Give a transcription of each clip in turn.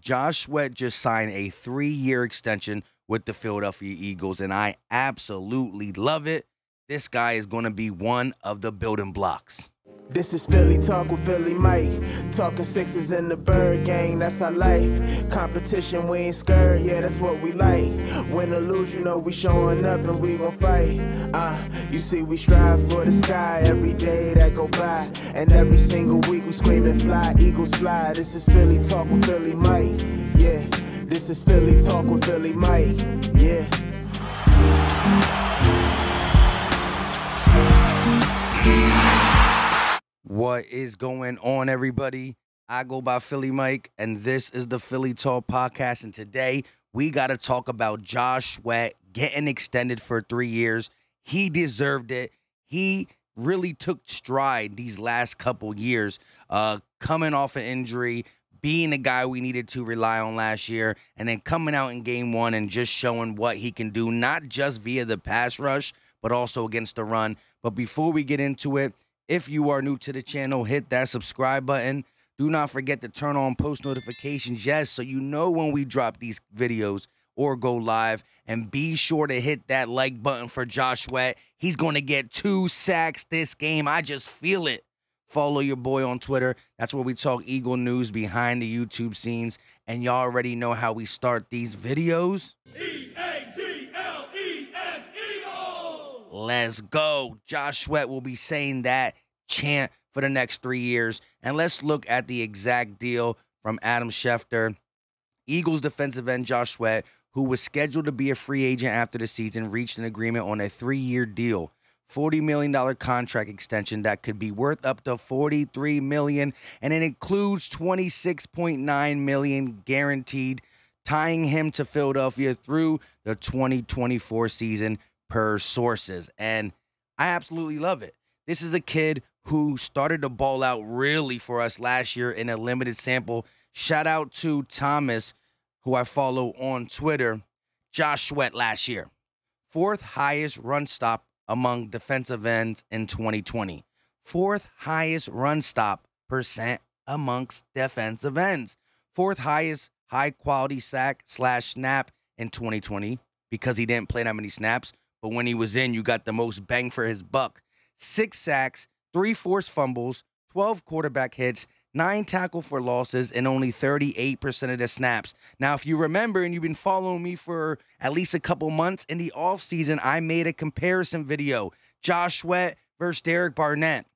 Josh Sweat just signed a three year extension with the Philadelphia Eagles, and I absolutely love it. This guy is going to be one of the building blocks. This is Philly Talk with Philly Mike. Talking sixes in the bird gang, that's our life. Competition, we ain't scared, yeah, that's what we like. Win or lose, you know we showing up and we gon' fight. Uh, you see, we strive for the sky every day that go by. And every single week we screaming fly, eagles fly. This is Philly Talk with Philly Mike, yeah. This is Philly Talk with Philly Mike, yeah. yeah. What is going on, everybody? I go by Philly Mike, and this is the Philly Talk Podcast. And today we got to talk about Josh Sweat getting extended for three years. He deserved it. He really took stride these last couple years, uh, coming off an injury, being the guy we needed to rely on last year, and then coming out in game one and just showing what he can do, not just via the pass rush, but also against the run. But before we get into it, if you are new to the channel, hit that subscribe button. Do not forget to turn on post notifications, yes, so you know when we drop these videos or go live. And be sure to hit that like button for Joshua. He's going to get two sacks this game. I just feel it. Follow your boy on Twitter. That's where we talk Eagle news behind the YouTube scenes. And y'all already know how we start these videos. Let's go. Josh Sweat will be saying that chant for the next three years. And let's look at the exact deal from Adam Schefter. Eagles defensive end Josh Sweat, who was scheduled to be a free agent after the season, reached an agreement on a three year deal. $40 million contract extension that could be worth up to $43 million, and it includes $26.9 million guaranteed, tying him to Philadelphia through the 2024 season per sources. And I absolutely love it. This is a kid who started to ball out really for us last year in a limited sample. Shout out to Thomas, who I follow on Twitter, Josh Sweat last year. Fourth highest run stop among defensive ends in 2020. Fourth highest run stop percent amongst defensive ends. Fourth highest high quality sack slash snap in 2020 because he didn't play that many snaps but when he was in, you got the most bang for his buck. Six sacks, three forced fumbles, 12 quarterback hits, nine tackle for losses, and only 38% of the snaps. Now, if you remember and you've been following me for at least a couple months in the offseason, I made a comparison video Josh Sweat versus Derek Barnett.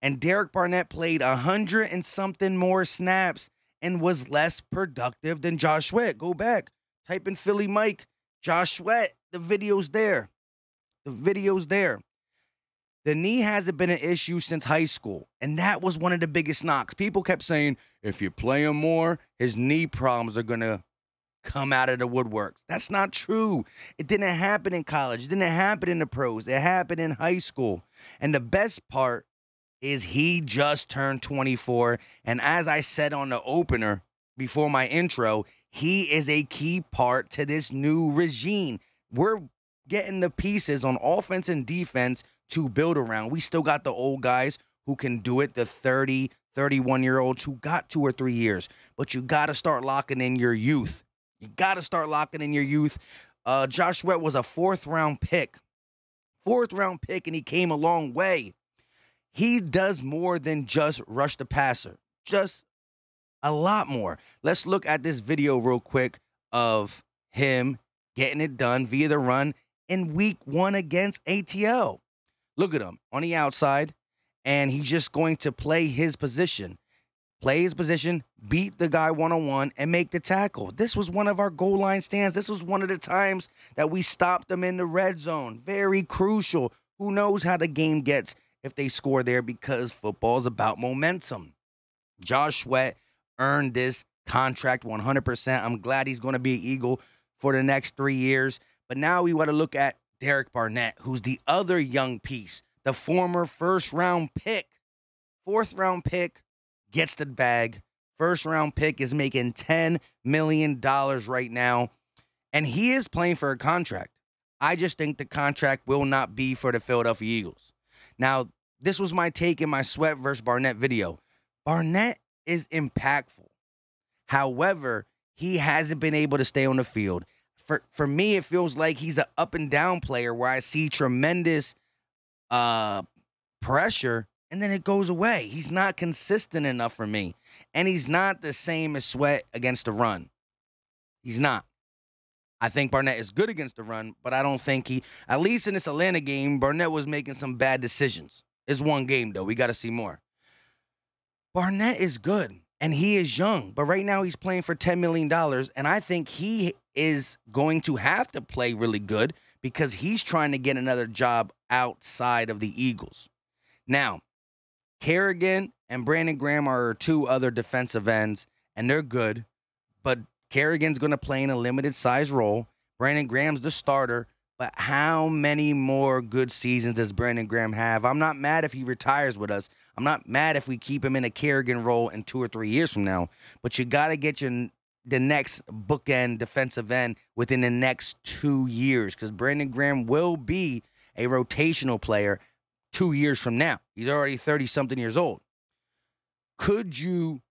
And Derek Barnett played 100 and something more snaps and was less productive than Josh Sweat. Go back, type in Philly Mike, Josh Sweat, the video's there. The video's there. The knee hasn't been an issue since high school, and that was one of the biggest knocks. People kept saying, if you play him more, his knee problems are gonna come out of the woodworks. That's not true. It didn't happen in college. It didn't happen in the pros. It happened in high school. And the best part is he just turned 24. And as I said on the opener before my intro, he is a key part to this new regime. We're getting the pieces on offense and defense to build around. We still got the old guys who can do it, the 30, 31 year olds who got two or three years, but you got to start locking in your youth. You got to start locking in your youth. Uh, Josh Sweat was a fourth round pick, fourth round pick, and he came a long way. He does more than just rush the passer, just a lot more. Let's look at this video real quick of him getting it done via the run in week one against ATL. Look at him on the outside, and he's just going to play his position, play his position, beat the guy one on one, and make the tackle. This was one of our goal line stands. This was one of the times that we stopped them in the red zone. Very crucial. Who knows how the game gets if they score there because football is about momentum. Josh Sweat earned this contract 100%. I'm glad he's going to be an Eagle for the next three years. But now we want to look at Derek Barnett, who's the other young piece, the former first round pick. Fourth round pick gets the bag. First round pick is making $10 million right now. And he is playing for a contract. I just think the contract will not be for the Philadelphia Eagles. Now, this was my take in my Sweat versus Barnett video. Barnett is impactful. However, he hasn't been able to stay on the field for for me, it feels like he's an up and down player where I see tremendous uh pressure and then it goes away. He's not consistent enough for me. And he's not the same as Sweat against the run. He's not. I think Barnett is good against the run, but I don't think he, at least in this Atlanta game, Barnett was making some bad decisions. It's one game, though. We got to see more. Barnett is good and he is young, but right now he's playing for $10 million. And I think he is going to have to play really good because he's trying to get another job outside of the Eagles. Now, Kerrigan and Brandon Graham are two other defensive ends, and they're good, but Kerrigan's going to play in a limited size role. Brandon Graham's the starter, but how many more good seasons does Brandon Graham have? I'm not mad if he retires with us. I'm not mad if we keep him in a Kerrigan role in two or three years from now, but you got to get your the next bookend defensive end within the next two years because Brandon Graham will be a rotational player two years from now. He's already 30 something years old. Could you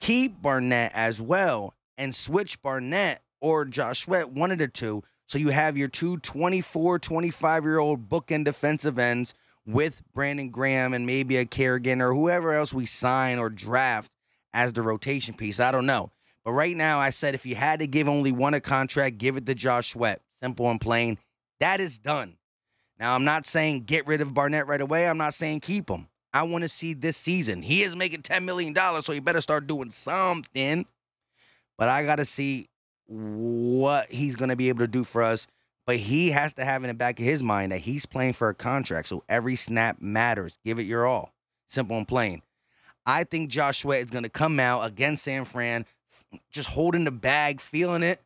keep Barnett as well and switch Barnett or Josh Sweat, one of the two? So you have your two 24, 25 year old bookend defensive ends with Brandon Graham and maybe a Kerrigan or whoever else we sign or draft as the rotation piece. I don't know. But right now, I said if you had to give only one a contract, give it to Josh Sweat. Simple and plain. That is done. Now, I'm not saying get rid of Barnett right away. I'm not saying keep him. I want to see this season. He is making $10 million, so he better start doing something. But I got to see what he's going to be able to do for us. But he has to have in the back of his mind that he's playing for a contract. So every snap matters. Give it your all. Simple and plain. I think Josh Sweat is going to come out against San Fran, just holding the bag, feeling it,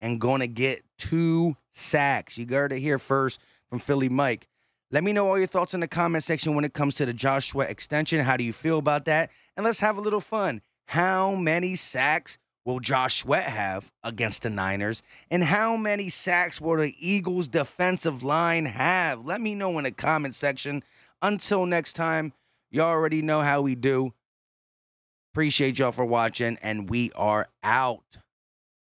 and going to get two sacks. You got it here first from Philly Mike. Let me know all your thoughts in the comment section when it comes to the Joshua extension. How do you feel about that? And let's have a little fun. How many sacks will Josh Sweat have against the Niners? And how many sacks will the Eagles defensive line have? Let me know in the comment section. Until next time, you already know how we do. Appreciate y'all for watching, and we are out.